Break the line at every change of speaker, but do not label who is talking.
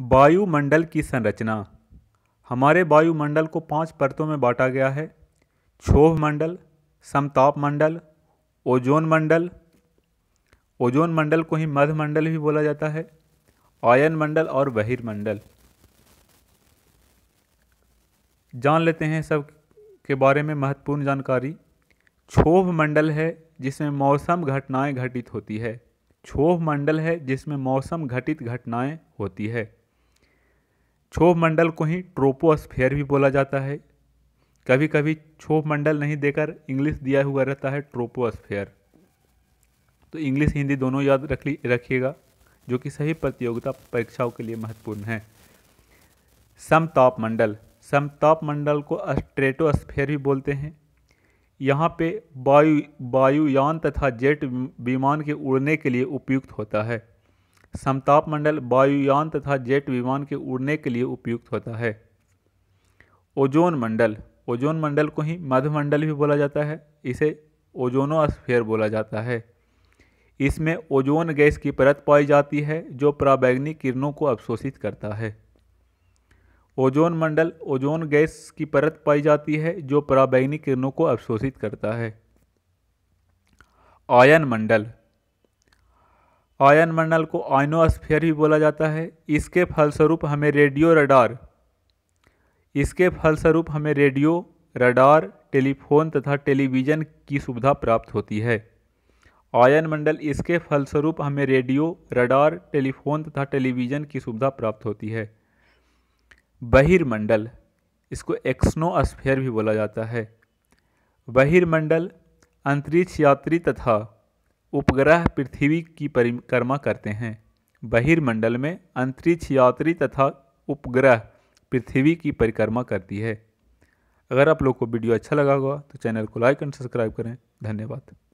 वायुमंडल की संरचना हमारे वायुमंडल को पांच परतों में बांटा गया है क्षोभ मंडल समताप मंडल ओजोन मंडल ओजोन मंडल को ही मध्य मंडल भी बोला जाता है आयन मंडल और बहिर्मंडल जान लेते हैं सब के बारे में महत्वपूर्ण जानकारी क्षोभ मंडल है जिसमें मौसम घटनाएं घटित होती है क्षोभ मंडल है जिसमें मौसम घटित घटनाएं होती है क्षोभ मंडल को ही ट्रोपोस्फेयर भी बोला जाता है कभी कभी क्षोभ मंडल नहीं देकर इंग्लिश दिया हुआ रहता है ट्रोपोस्फेयर तो इंग्लिश हिंदी दोनों याद रख ली रखिएगा जो कि सही प्रतियोगिता परीक्षाओं के लिए महत्वपूर्ण है समताप मंडल समताप मंडल को स्ट्रेटोस्फेयर भी बोलते हैं यहाँ पे वायु वायुयान तथा जेट विमान के उड़ने के लिए उपयुक्त होता है समताप मंडल वायुयान तथा जेट विमान के उड़ने के लिए उपयुक्त होता है ओजोन मंडल ओजोन मंडल को ही मधुमंडल भी बोला जाता है इसे ओजोनोस्फेयर बोला जाता है इसमें ओजोन गैस की परत पाई जाती है जो प्राबैग्निक किरणों को अवशोषित करता है ओजोन मंडल ओजोन गैस की परत पाई जाती है जो प्राबैग्निक किरणों को अवशोषित करता है आयन मंडल आयन मंडल को आयनोस्फीयर भी बोला जाता है इसके फलस्वरूप हमें रेडियो रडार इसके फलस्वरूप हमें रेडियो रडार टेलीफोन तथा टेलीविज़न की सुविधा प्राप्त होती है आयन मंडल इसके फलस्वरूप हमें रेडियो रडार टेलीफोन तथा टेलीविज़न की सुविधा प्राप्त होती है बहिर्मंडल इसको एक्सनोस्फीयर भी बोला जाता है बहिर्मंडल अंतरिक्ष यात्री तथा उपग्रह पृथ्वी की परिक्रमा करते हैं बहिर्मंडल में अंतरिक्ष यात्री तथा उपग्रह पृथ्वी की परिक्रमा करती है अगर आप लोग को वीडियो अच्छा लगा होगा तो चैनल को लाइक एंड सब्सक्राइब करें धन्यवाद